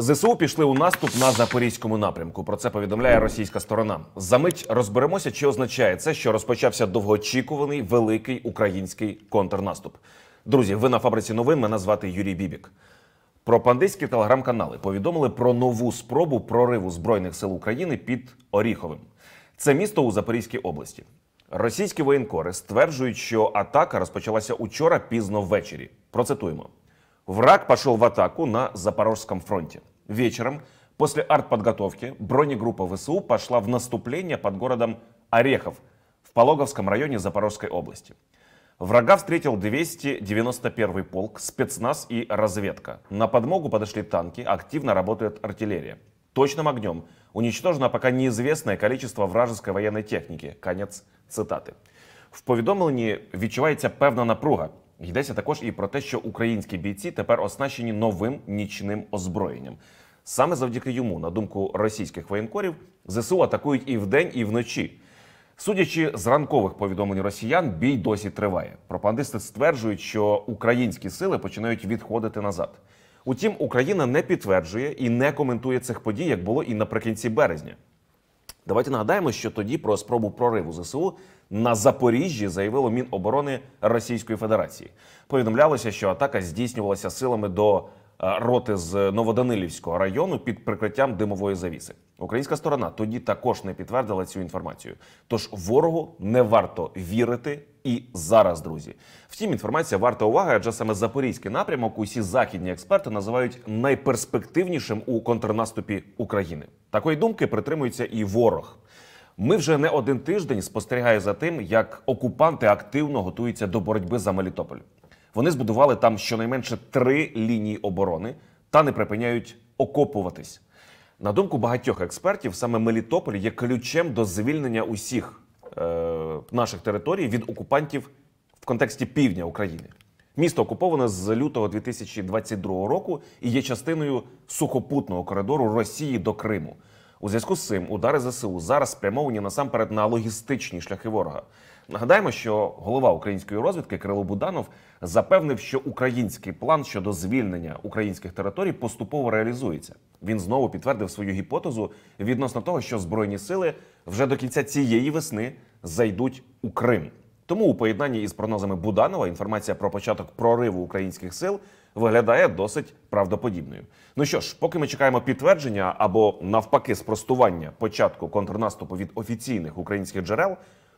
Зсу пішли у наступ на запорізькому напрямку. Про це повідомляє російська сторона. За мить розберемося, чи означає це, що розпочався довгоочікуваний великий український контрнаступ. Друзі, ви на фабриці новин. Мене звати Юрій Бібік. Пропандистські телеграм-канали повідомили про нову спробу прориву збройних сил України під Оріховим. Це місто у Запорізькій області. Російські воєнкори стверджують, що атака розпочалася учора пізно ввечері. Процитуємо. враг пошел в атаку на Запорожском фронте. Вечером, после артподготовки, бронегруппа ВСУ пошла в наступление под городом Орехов в Пологовском районе Запорожской области. Врага встретил 291 полк, спецназ и разведка. На подмогу подошли танки, активно работает артиллерия. Точным огнем уничтожено пока неизвестное количество вражеской военной техники. Конец цитаты. В повідомленні відчувається певна напруга. Йдеться також і про те, що українські бійці тепер оснащені новим нічним озброєнням. Саме завдяки йому, на думку російських воєнкорів, ЗСУ атакують і вдень, і вночі. Судячи з ранкових повідомлень росіян, бій досі триває. Пропагандисти стверджують, що українські сили починають відходити назад. Утім, Україна не підтверджує і не коментує цих подій, як було і наприкінці березня. Давайте нагадаємо, що тоді про спробу прориву ЗСУ на Запоріжжі заявило Міноборони Російської Федерації. Повідомлялося, що атака здійснювалася силами до е, роти з Новоданилівського району під прикриттям димової завіси. Українська сторона тоді також не підтвердила цю інформацію. Тож ворогу не варто вірити і зараз, друзі. Втім, інформація варта уваги, адже саме запорізький напрямок усі західні експерти називають найперспективнішим у контрнаступі України. Такої думки притримується і ворог. Ми вже не один тиждень спостерігаємо за тим, як окупанти активно готуються до боротьби за Мелітополь. Вони збудували там щонайменше три лінії оборони та не припиняють окопуватись. На думку багатьох експертів, саме Мелітополь є ключем до звільнення усіх Е, наших територій від окупантів в контексті півдня України. Місто окуповане з лютого 2022 року і є частиною сухопутного коридору Росії до Криму. У зв'язку з цим удари ЗСУ зараз спрямовані насамперед на логістичні шляхи ворога. Нагадаємо, що голова української розвідки Кирило Буданов запевнив, що український план щодо звільнення українських територій поступово реалізується. Він знову підтвердив свою гіпотезу відносно того, що збройні сили вже до кінця цієї весни зайдуть у Крим. Тому у поєднанні із прогнозами Буданова інформація про початок прориву українських сил виглядає досить правдоподібною. Ну що ж, поки ми чекаємо підтвердження або навпаки спростування початку контрнаступу від офіційних українських джерел,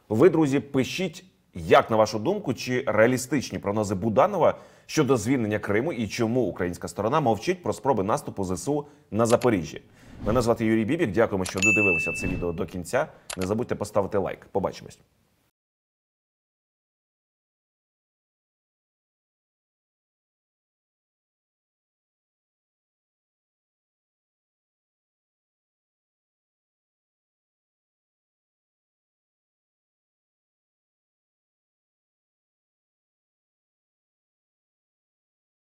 ви, друзі, пишіть, як на вашу думку, чи реалістичні прогнози Буданова щодо звільнення Криму і чому українська сторона мовчить про спроби наступу ЗСУ на Запоріжжі. Мене звати Юрій Бібік. Дякуємо, що додивилися це відео до кінця. Не забудьте поставити лайк. Побачимось.